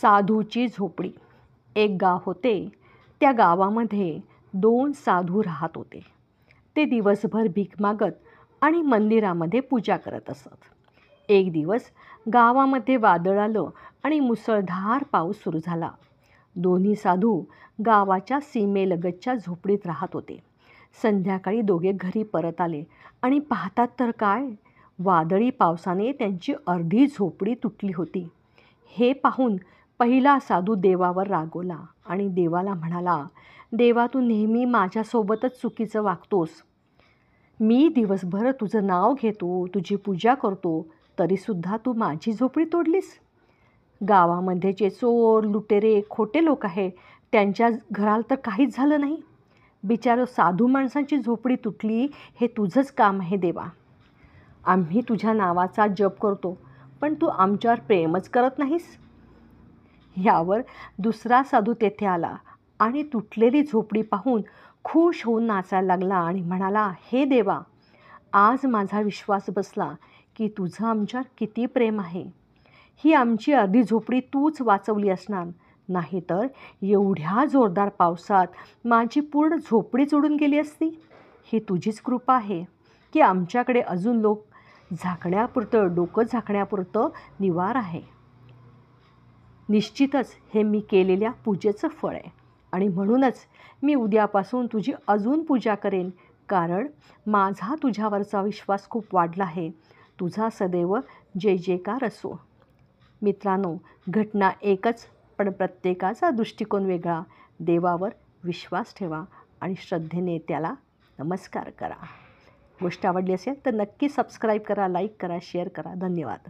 साधूची झोपडी एक गाव होते त्या गावामध्ये दोन साधू राहत होते ते दिवसभर भीक मागत आणि मंदिरामध्ये पूजा करत असत एक दिवस गावामध्ये वादळ आलं आणि मुसळधार पाऊस सुरू झाला दोन्ही साधू गावाच्या सीमेलगतच्या झोपडीत राहत होते संध्याकाळी दोघे घरी परत आले आणि पाहतात तर काय वादळी पावसाने त्यांची अर्धी झोपडी तुटली होती हे पाहून पहिला साधू देवावर रागवला आणि देवाला म्हणाला देवा तू नेहमी माझ्यासोबतच चुकीचं वागतोस मी दिवसभर तुझं नाव घेतो तुझी पूजा करतो तरीसुद्धा तू माझी झोपडी तोडलीस गावामध्ये जे चोर लुटेरे खोटे लोक आहे त्यांच्या घराला तर काहीच झालं नाही बिचारं साधू माणसांची झोपडी तुटली हे तुझंच काम आहे देवा आम्ही तुझ्या नावाचा जप करतो पण तू आमच्यावर प्रेमच करत नाहीस यावर दुसरा साधू तेथे आला आणि तुटलेली झोपडी पाहून खुश होऊन नाचायला लागला आणि म्हणाला हे देवा आज माझा विश्वास बसला की तुझं आमच्यावर किती प्रेम आहे ही आमची अर्धी झोपडी तूच वाचवली असणार नाहीतर एवढ्या जोरदार पावसात माझी पूर्ण झोपडी उडून गेली असती ही तुझीच कृपा आहे की आमच्याकडे अजून लोक झाकण्यापुरतं डोकं झाकण्यापुरतं निवार आहे निश्चितच हे मी केलेल्या पूजेचं फळ आहे आणि म्हणूनच मी उद्यापासून तुझी अजून पूजा करेन कारण माझा तुझ्यावरचा विश्वास खूप वाढला आहे तुझा सदैव जय जयकार असो मित्रांनो घटना एकच पण प्रत्येकाचा दृष्टिकोन वेगळा देवावर विश्वास ठेवा आणि श्रद्धेने त्याला नमस्कार करा गोष्ट आवडली असेल तर नक्की सबस्क्राईब करा लाईक करा शेअर करा धन्यवाद